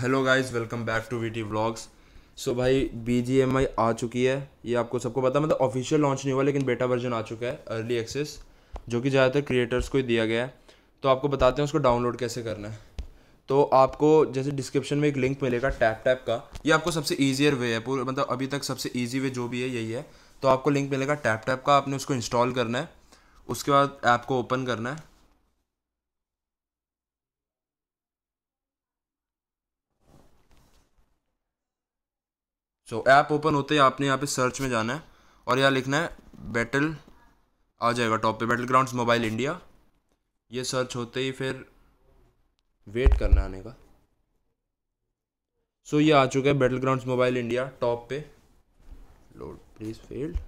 hello guys welcome back to T vlogs so भाई बी आ चुकी है ये आपको सबको पता मतलब ऑफिशियल लॉन्च नहीं हुआ लेकिन बेटा वर्जन आ चुका है अर्ली एक्सेस जो कि ज़्यादातर क्रिएटर्स को ही दिया गया है तो आपको बताते हैं उसको डाउनलोड कैसे करना है तो आपको जैसे डिस्क्रिप्शन में एक लिंक मिलेगा टैप टैप का ये आपको सबसे ईजियर वे है पूरा मतलब अभी तक सबसे ईजी वे जो भी है यही है तो आपको लिंक मिलेगा टैप टैप का आपने उसको इंस्टॉल करना है उसके बाद ऐप को ओपन करना है सो ऐप ओपन होते ही आपने यहाँ पे सर्च में जाना है और यहाँ लिखना है बैटल आ जाएगा टॉप पे बैटल ग्राउंड मोबाइल इंडिया ये सर्च होते ही फिर वेट करना आने का सो so, ये आ चुका है Battleground Mobile India top पे लोड प्लीज फेल्ड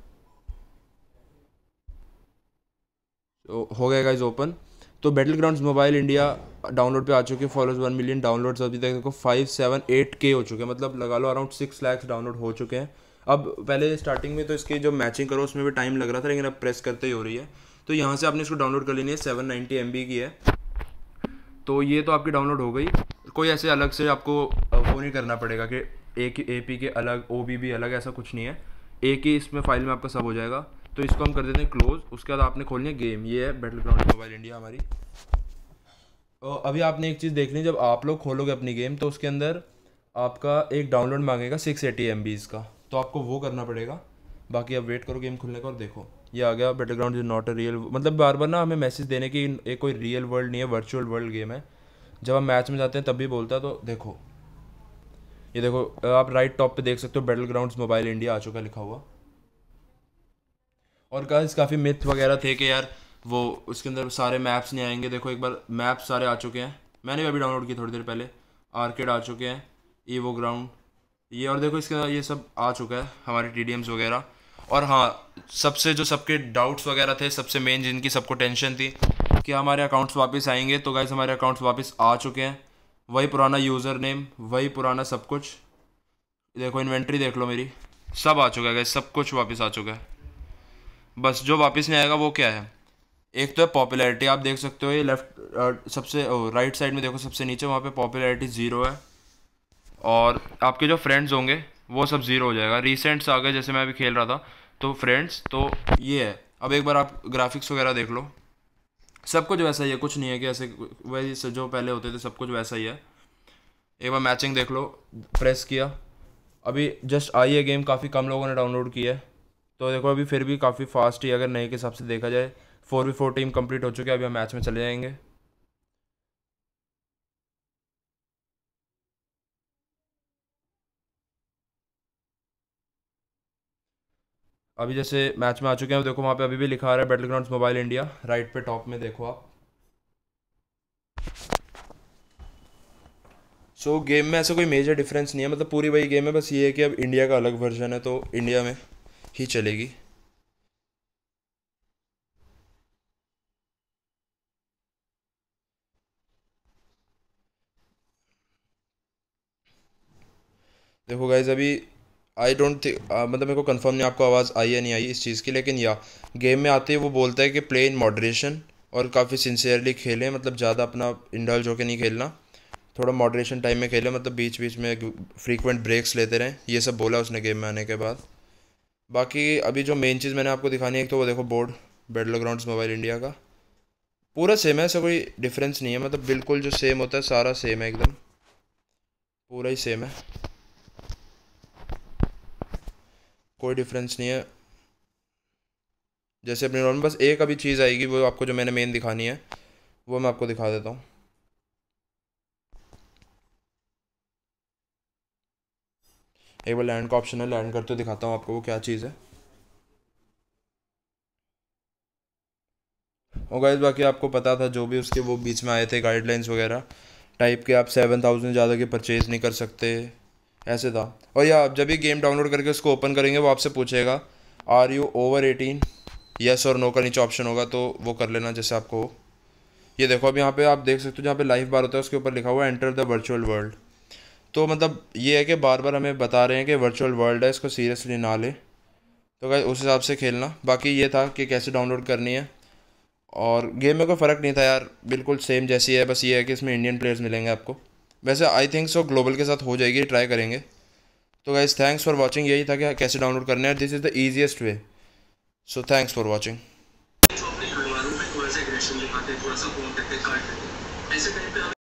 तो हो गया गाइज ओपन तो Battleground Mobile India download पे आ चुके हैं फॉलोअर्स वन मिलियन डाउनलोड्स अभी तक देखो फाइव सेवन एट के हो चुके हैं मतलब लगा लो अराउंड सिक्स लैक्स डाउनलोड हो चुके हैं अब पहले स्टार्टिंग में तो इसकी जो मैचिंग करो उसमें भी टाइम लग रहा था लेकिन अब प्रेस करते ही हो रही है तो यहाँ से आपने इसको डाउनलोड कर लेनी है सेवन नाइन्टी एम की है तो ये तो आपकी डाउनलोड हो गई कोई ऐसे अलग से आपको वो नहीं करना पड़ेगा कि ए ए पी के अलग ओ बी भी अलग ऐसा कुछ नहीं है एक ही इसमें फाइल में आपका सब हो जाएगा तो इसको हम कर देते हैं क्लोज उसके बाद आपने खोलनी है गेम ये है बैटल ग्राउंड मोबाइल इंडिया हमारी और अभी आपने एक चीज़ देखनी जब आप लोग खोलोगे अपनी गेम तो उसके अंदर आपका एक डाउनलोड मांगेगा सिक्स एटी एम का तो आपको वो करना पड़ेगा बाकी अब वेट करो गेम खुलने का और देखो ये आ गया Battleground is not a real मतलब बार बार ना हमें मैसेज देने की एक कोई रियल वर्ल्ड नहीं है वर्चुअल वर्ल्ड गेम है जब हम मैच में जाते हैं तब भी बोलता है तो देखो ये देखो आप राइट टॉप पे देख सकते हो बैटल ग्राउंड मोबाइल इंडिया आ चुका लिखा हुआ और कहा काफ़ी मिथ वगैरह थे कि यार वो उसके अंदर सारे मैप्स नहीं आएंगे देखो एक बार मैप्स सारे आ चुके हैं मैंने भी अभी डाउनलोड किया थोड़ी देर पहले आर्केड आ चुके हैं ईवो ग्राउंड ये और देखो इसके ये सब आ चुका है हमारे टी वगैरह और हाँ सबसे जो सबके डाउट्स वगैरह थे सबसे मेन जिनकी सबको टेंशन थी कि हमारे अकाउंट्स वापस आएंगे तो गाइज हमारे अकाउंट्स वापस आ चुके हैं वही पुराना यूज़र नेम वही पुराना सब कुछ देखो इन्वेंट्री देख लो मेरी सब आ चुका है गाइज सब कुछ वापस आ चुका है बस जो वापस नहीं आएगा वो क्या है एक तो है पॉपुलैरिटी आप देख सकते हो ये लेफ्ट सबसे राइट साइड में देखो सबसे नीचे वहाँ पे पॉपुलैरिटी ज़ीरो है और आपके जो फ्रेंड्स होंगे वो सब ज़ीरो हो जाएगा रिसेंट्स आ गए जैसे मैं अभी खेल रहा था तो फ्रेंड्स तो ये है अब एक बार आप ग्राफिक्स वगैरह देख लो सब कुछ वैसा ही है कुछ नहीं है कि ऐसे वैसे जो पहले होते थे सब कुछ वैसा ही है एक बार मैचिंग देख लो प्रेस किया अभी जस्ट आई है गेम काफ़ी कम लोगों ने डाउनलोड किया है तो देखो अभी फिर भी काफ़ी फास्ट ही अगर नए के हिसाब से देखा जाए four v four team complete हो चुकी है अभी हम मैच में चले जाएंगे अभी जैसे मैच में आ चुके हैं देखो वहाँ पे अभी भी लिखा आ रहा है Battleground Mobile India right पे टॉप में देखो आप सो so, गेम में ऐसा कोई मेजर डिफरेंस नहीं है मतलब पूरी वही गेम है बस ये है कि अब इंडिया का अलग वर्जन है तो इंडिया में ही चलेगी देखो गाइज अभी आई डोंट थिंक मतलब मेरे को कंफर्म नहीं आपको आवाज़ आई या नहीं आई इस चीज़ की लेकिन या गेम में आते ही वो बोलता है कि प्ले इन मॉडरेशन और काफ़ी सिंसियरली खेलें मतलब ज़्यादा अपना इंडल्ज होकर नहीं खेलना थोड़ा मॉडरेशन टाइम में खेलें मतलब बीच बीच में फ्रीक्वेंट ब्रेक्स लेते रहें ये सब बोला उसने गेम में आने के बाद बाकी अभी जो मेन चीज़ मैंने आपको दिखानी है एक तो वो देखो बोर्ड बेटल ग्राउंड मोबाइल इंडिया का पूरा सेम है ऐसा कोई डिफरेंस नहीं है मतलब बिल्कुल जो सेम होता है सारा सेम है एकदम पूरा ही सेम है कोई डिफरेंस नहीं है जैसे अपने नॉर्मल बस एक अभी चीज़ आएगी वो आपको जो मैंने मेन दिखानी है वो मैं आपको दिखा देता हूँ एक बार लैंड का ऑप्शन है लैंड करते दिखाता हूँ आपको वो क्या चीज़ है और गाइज बाकी आपको पता था जो भी उसके वो बीच में आए थे गाइडलाइंस वगैरह टाइप के आप सेवन थाउजेंड ज़्यादा के परचेज़ नहीं कर सकते ऐसे था और या आप जब भी गेम डाउनलोड करके उसको ओपन करेंगे वो आपसे पूछेगा are you over eighteen yes और नो का नीचे ऑप्शन होगा तो वो कर लेना जैसे आपको ये देखो अब यहाँ पे आप देख सकते हो जहाँ पे लाइफ बार होता है उसके ऊपर लिखा हुआ है एंटर द वर्चुअल वर्ल्ड तो मतलब ये है कि बार बार हमें बता रहे हैं कि वर्चुअल वर्ल्ड है इसको सीरियसली ना ले तो क्या उस हिसाब से खेलना बाकी ये था कि कैसे डाउनलोड करनी है और गेम में कोई फ़र्क नहीं था यार बिल्कुल सेम जैसी है बस ये है कि इसमें इंडियन प्लेयर्स मिलेंगे आपको वैसे आई थिंक सो ग्लोबल के साथ हो जाएगी ट्राई करेंगे तो गाइज थैंक्स फॉर वॉचिंग यही था कि कैसे डाउनलोड करने है this is the easiest way so thanks for watching